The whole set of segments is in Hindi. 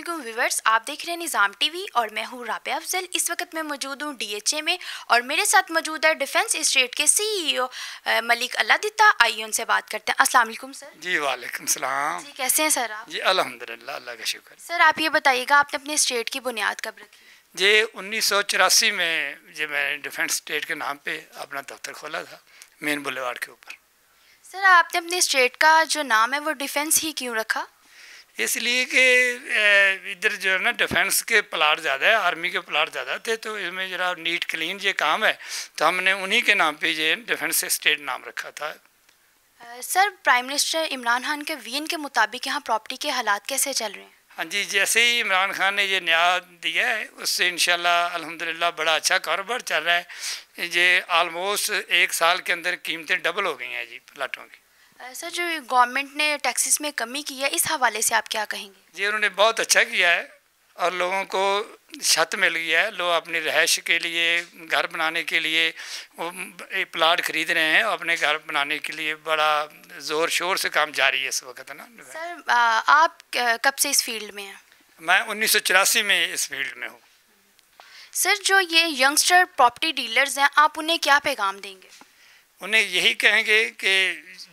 असलम व्यूवर्स आप देख रहे हैं निज़ाम टीवी और मैं हूँ राबे अफजल इस वक्त मैं मौजूद हूँ डीएचए में और मेरे साथ मौजूद है डिफेंस स्टेट के सीईओ e मलिक अल्लादिता आइए उनसे बात करते हैं अस्सलाम वालेकुम सर जी वालेकुम सलाम जी कैसे हैं सर आप जी अलहमदिल्ला अल्लाह का शुक्र सर आप ये बताइएगा आपने अपने स्टेट की बुनियाद कब रखी जी उन्नीस में जो मैंने डिफेंस स्टेट के नाम पर अपना दफ्तर खोला था मेन बुलेवार के ऊपर सर आपने अपने स्टेट का जो नाम है वो डिफेंस ही क्यों रखा इसलिए कि इधर जो है ना डिफेंस के प्लाट ज़्यादा है आर्मी के प्लाट ज़्यादा थे तो इसमें जरा नीट क्लीन ये काम है तो हमने उन्हीं के नाम पे ये डिफेंस स्टेट नाम रखा था sir prime minister Imran Khan के वीन के मुताबिक यहाँ प्रॉपर्टी के हालात कैसे चल रहे हैं हाँ जी जैसे ही इमरान खान ने ये न्याय दिया है उससे इन अल्हम्दुलिल्लाह बड़ा अच्छा कारोबार चल रहा है ये आलमोस्ट एक साल के अंदर कीमतें डबल हो गई हैं जी प्लाटों की सर जो गवर्नमेंट ने टैक्सेस में कमी की है इस हवाले से आप क्या कहेंगे जी उन्होंने बहुत अच्छा किया है और लोगों को छत मिल गया है लोग अपनी रहाइश के लिए घर बनाने के लिए वो प्लाट खरीद रहे हैं और अपने घर बनाने के लिए बड़ा ज़ोर शोर से काम जारी है इस वक्त ना सर आप कब से इस फील्ड में हैं मैं उन्नीस में इस फील्ड में हूँ सर जो ये यंगस्टर प्रॉपर्टी डीलर्स हैं आप उन्हें क्या पैगाम देंगे उन्हें यही कहेंगे कि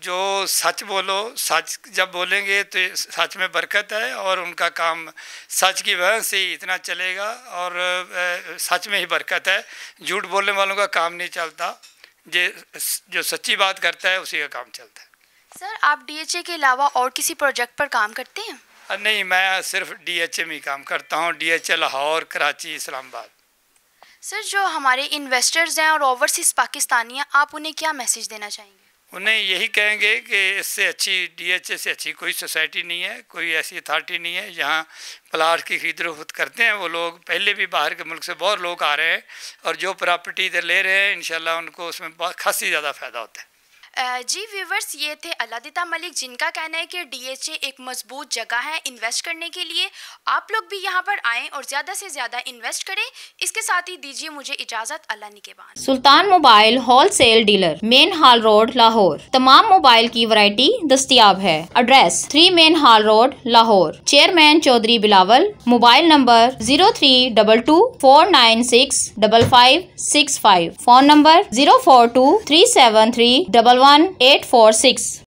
जो सच बोलो सच जब बोलेंगे तो सच में बरकत है और उनका काम सच की वजह से ही इतना चलेगा और सच में ही बरकत है झूठ बोलने वालों का काम नहीं चलता जे जो सच्ची बात करता है उसी का काम चलता है सर आप डीएचए के अलावा और किसी प्रोजेक्ट पर काम करते हैं नहीं मैं सिर्फ डीएचए में काम करता हूँ डी लाहौर कराची इस्लामाबाद सर जो हमारे इन्वेस्टर्स हैं और ओवरसीज पाकिस्तानी हैं आप उन्हें क्या मैसेज देना चाहेंगे उन्हें यही कहेंगे कि इससे अच्छी डीएचए से अच्छी कोई सोसाइटी नहीं है कोई ऐसी अथॉरिटी नहीं है जहाँ प्लाट की खरीद खुद करते हैं वो लोग पहले भी बाहर के मुल्क से बहुत लोग आ रहे हैं और जो प्रॉपर्टी इधर ले रहे हैं इन उनको उसमें बहुत खासी ज़्यादा फ़ायदा होता है जी व्यूवर्स ये थे अलादिता मलिक जिनका कहना है कि डीएचए एक मजबूत जगह है इन्वेस्ट करने के लिए आप लोग भी यहाँ पर आए और ज़्यादा से ज़्यादा इन्वेस्ट करें इसके साथ ही दीजिए मुझे इजाज़त अल्लाह निकेबान Sultan mobile wholesale dealer main hall road Lahore तमाम मोबाइल की वरायटी दस्तियाब है address three main hall road Lahore chairman Chaudhry Bilawal mobile number zero three double two four nine six double five six five phone number zero four two three seven three double one 1